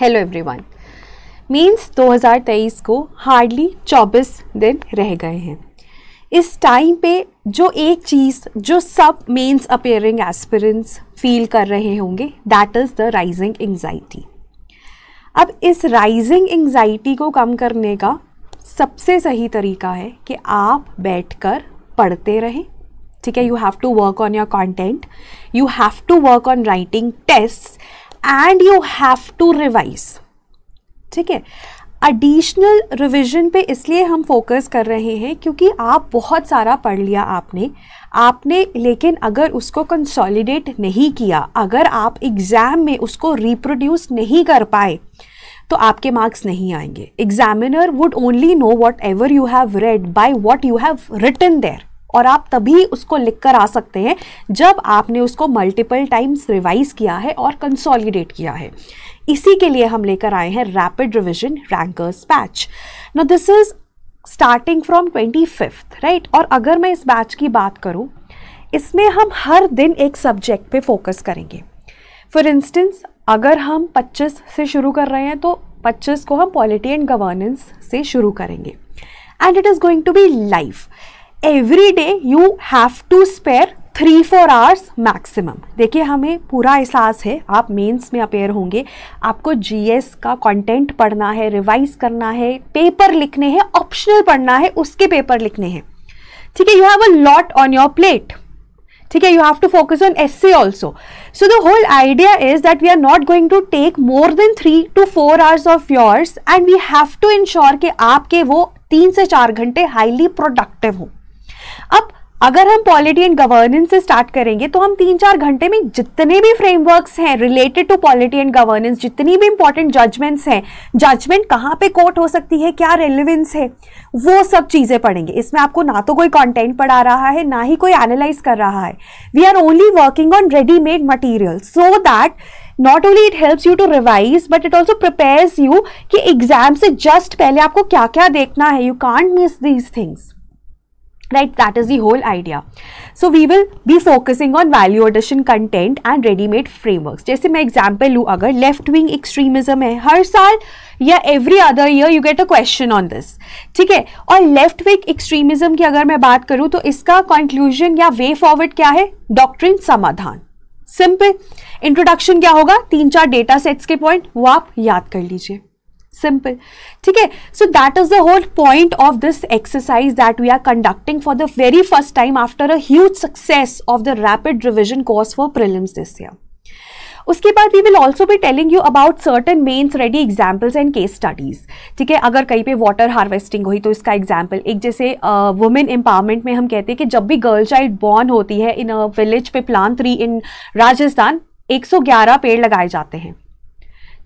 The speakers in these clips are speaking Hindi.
हेलो एवरीवन मींस 2023 को हार्डली 24 दिन रह गए हैं इस टाइम पे जो एक चीज़ जो सब मेंस अपेयरिंग एस्पिरेंट्स फील कर रहे होंगे that is the rising anxiety अब इस राइजिंग एंजाइटी को कम करने का सबसे सही तरीका है कि आप बैठकर पढ़ते रहें ठीक है you have to work on your content you have to work on writing test and you have to revise ठीक है एडिशनल रिविजन पे इसलिए हम फोकस कर रहे हैं क्योंकि आप बहुत सारा पढ़ लिया आपने आपने लेकिन अगर उसको कंसोलिडेट नहीं किया अगर आप एग्ज़ाम में उसको रिप्रोड्यूस नहीं कर पाए तो आपके मार्क्स नहीं आएंगे examiner would only know whatever you have read by what you have written there और आप तभी उसको लिख कर आ सकते हैं जब आपने उसको मल्टीपल टाइम्स रिवाइज किया है और कंसोलिडेट किया है इसी के लिए हम लेकर आए हैं rapid revision rankers batch no this is starting from twenty fifth right और अगर मैं इस बैच की बात करूँ इसमें हम हर दिन एक सब्जेक्ट पे फोकस करेंगे फॉर इंस्टेंस अगर हम 25 से शुरू कर रहे हैं तो 25 को हम पॉलिटी एंड गवर्नेंस से शुरू करेंगे and it is going to be life every day you have to spare three four hours maximum देखिए हमें पूरा एहसास है आप मेंस में अपेयर होंगे आपको जीएस का कंटेंट पढ़ना है रिवाइज करना है पेपर लिखने हैं ऑप्शनल पढ़ना है उसके पेपर लिखने हैं ठीक है you have a lot on your plate ठीक है you have to focus on essay also so the whole idea is that we are not going to take more than three to four hours of yours and we have to ensure कि आपके वो तीन से चार घंटे हाईली प्रोडक्टिव हों अगर हम पॉलिटी एंड गवर्नेंस से स्टार्ट करेंगे तो हम तीन चार घंटे में जितने भी फ्रेमवर्क्स हैं related to polity and governance जितनी भी इंपॉर्टेंट जजमेंट्स हैं जजमेंट कहाँ पे कोर्ट हो सकती है क्या रेलिवेंस है वो सब चीज़ें पढ़ेंगे इसमें आपको ना तो कोई कंटेंट पढ़ा रहा है ना ही कोई एनालाइज कर रहा है we are only working on readymade material so that not only it helps you to revise but it also prepares you कि एग्जाम से जस्ट पहले आपको क्या क्या देखना है you can't miss these things right that is the whole idea so we will be focusing on value addition content and ready made frameworks jaise main example lu agar left wing extremism hai har saal या every other year you get a question on this ठीक है और left wing extremism की अगर मैं बात करूँ तो इसका conclusion या way forward क्या है doctrine समाधान सिंपल इंट्रोडक्शन क्या होगा तीन चार डेटा सेट्स के पॉइंट वो आप याद कर लीजिए सिंपल ठीक है so that is the whole point of this exercise that we are conducting for the very first time after a huge success of the rapid revision course for prelims this year उसके बाद वी विल ऑल्सो भी telling you about certain mains ready examples and case studies ठीक है अगर कहीं पे वाटर हार्वेस्टिंग हुई तो इसका एग्जाम्पल एक जैसे वुमेन uh, एम्पावरमेंट में हम कहते हैं कि जब भी गर्ल चाइल्ड बॉर्न होती है in a village Piplantri in Rajasthan 111 पेड़ लगाए जाते हैं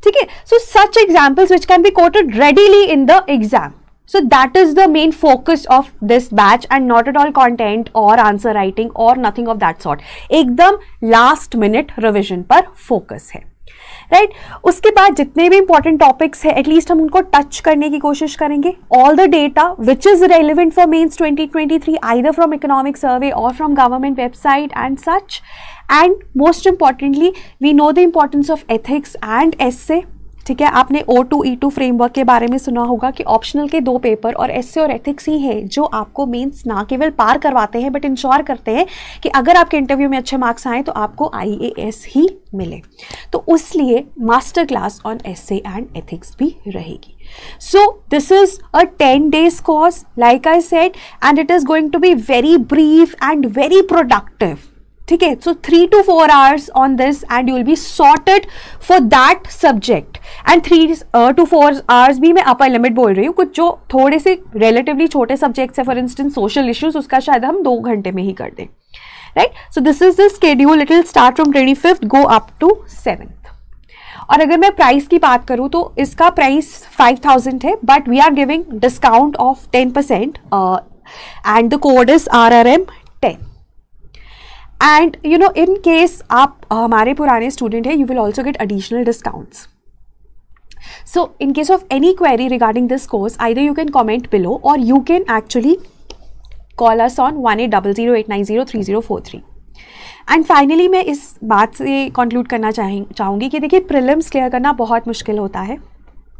ठीक है so such examples which can be quoted readily in the exam so that is the main focus of this batch and not at all content और आंसर राइटिंग और नथिंग ऑफ दैट सॉर्ट एकदम लास्ट मिनट रिविजन पर फोकस है राइट right? उसके बाद जितने भी इंपॉर्टेंट टॉपिक्स हैं एटलीस्ट हम उनको टच करने की कोशिश करेंगे all the data which is relevant for mains 2023 either from economic survey और from government website and such and most importantly we know the importance of ethics and essay ठीक है आपने O two E two framework के बारे में सुना होगा कि ऑप्शनल के दो पेपर और एस और एथिक्स ही हैं जो आपको मेंस ना केवल पार करवाते हैं बट इंश्योर करते हैं कि अगर आपके इंटरव्यू में अच्छे मार्क्स आएँ तो आपको आई ही मिले तो उसलिए master class on essay and ethics भी रहेगी so this is a 10 days course like i said and it is going to be very brief and very productive ठीक है so three to four hours on this and you will be sorted for that subject and three to four hours भी मैं अपर लिमिट बोल रही हूँ कुछ जो थोड़े से रिलेटिवली छोटे सब्जेक्ट्स है फॉर इंस्टेंस सोशल इश्यूज उसका शायद हम दो घंटे में ही कर दें right so this is the schedule it will start from twenty fifth go up to seven और अगर मैं प्राइस की बात करूँ तो इसका प्राइस 5000 है but we are giving discount of 10 percent and the code is R R M and you know in case आप हमारे पुराने स्टूडेंट हैं you will also get additional discounts you can comment below और you can actually call us on one eight double zero eight nine zero three zero four three and finally मैं इस बात से कंक्लूड करना चाहूँगी कि देखिए प्रिलिम्स क्लियर करना बहुत मुश्किल होता है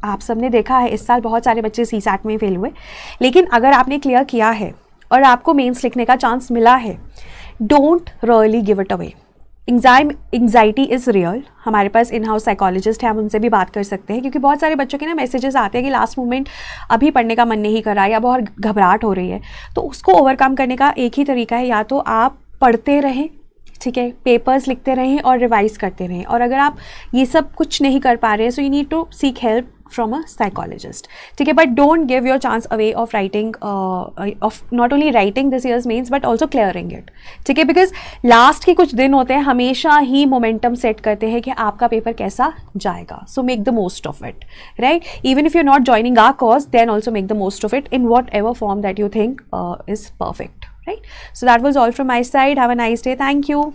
आप सबने देखा है इस साल बहुत सारे बच्चे सी सैट में फेल हुए लेकिन अगर आपने क्लियर किया है और आपको मेंस लिखने का चांस मिला है don't really give it away anxiety is real हमारे पास इन हाउस साइकोलॉजिस्ट हैं हम उनसे भी बात कर सकते हैं क्योंकि बहुत सारे बच्चों के ना मैसेजेस आते हैं कि लास्ट मोमेंट अभी पढ़ने का मन नहीं कर रहा या बहुत घबराहट हो रही है तो उसको ओवरकम करने का एक ही तरीका है या तो आप पढ़ते रहें ठीक है पेपर्स लिखते रहें और रिवाइज करते रहें और अगर आप ये सब कुछ नहीं कर पा रहे हैं so you need to seek help from a psychologist ठीक है but don't give your chance away of writing of not only writing this year's mains but also clearing it ठीक है बिकॉज लास्ट के कुछ दिन होते हैं हमेशा ही मोमेंटम सेट करते हैं कि आपका पेपर कैसा जाएगा so make the most of it right even if you not joining our course then also make the most of it in whatever form that you think is perfect right so that was all from my side have a nice day thank you